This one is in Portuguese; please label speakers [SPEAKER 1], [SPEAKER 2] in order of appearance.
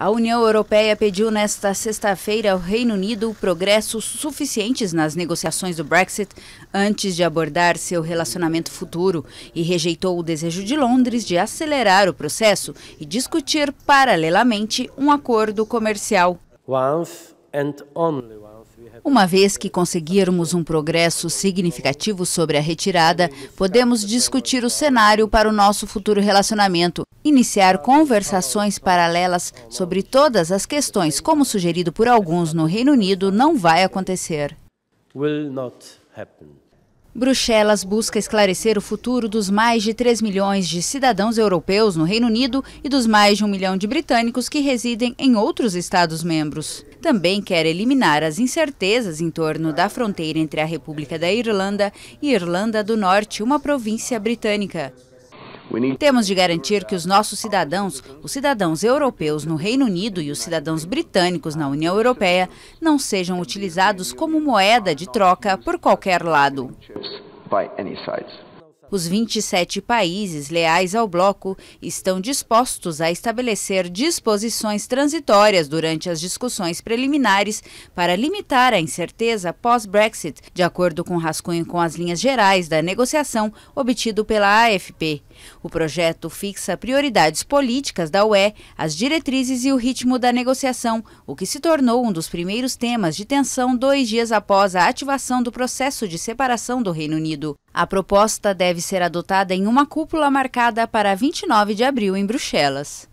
[SPEAKER 1] A União Europeia pediu nesta sexta-feira ao Reino Unido progressos suficientes nas negociações do Brexit antes de abordar seu relacionamento futuro e rejeitou o desejo de Londres de acelerar o processo e discutir paralelamente um acordo comercial. Once and only Uma vez que conseguirmos um progresso significativo sobre a retirada, podemos discutir o cenário para o nosso futuro relacionamento, iniciar conversações paralelas sobre todas as questões, como sugerido por alguns no Reino Unido, não vai acontecer. Bruxelas busca esclarecer o futuro dos mais de 3 milhões de cidadãos europeus no Reino Unido e dos mais de um milhão de britânicos que residem em outros Estados-membros. Também quer eliminar as incertezas em torno da fronteira entre a República da Irlanda e Irlanda do Norte, uma província britânica. Temos de garantir que os nossos cidadãos, os cidadãos europeus no Reino Unido e os cidadãos britânicos na União Europeia, não sejam utilizados como moeda de troca por qualquer lado. Os 27 países leais ao bloco estão dispostos a estabelecer disposições transitórias durante as discussões preliminares para limitar a incerteza pós-Brexit, de acordo com rascunho com as linhas gerais da negociação obtido pela AFP. O projeto fixa prioridades políticas da UE, as diretrizes e o ritmo da negociação, o que se tornou um dos primeiros temas de tensão dois dias após a ativação do processo de separação do Reino Unido. A proposta deve ser adotada em uma cúpula marcada para 29 de abril em Bruxelas.